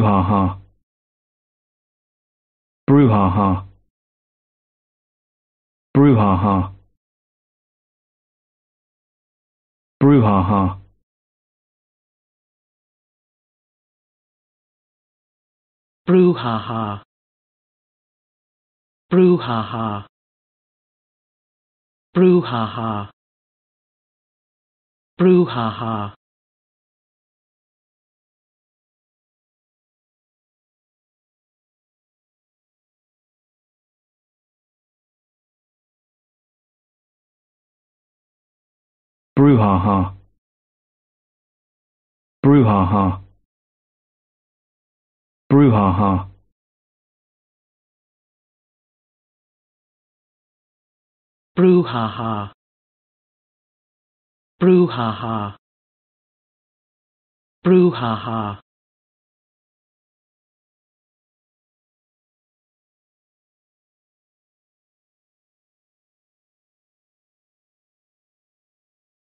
Brouhaha. Brouhaha. Brouhaha. Brouhaha. Brouhaha. Brouhaha. Brouhaha. Brouhaha. Bruhaha. Bruhaha. Bruhaha. Bruhaha. Bruhaha. Bruhaha.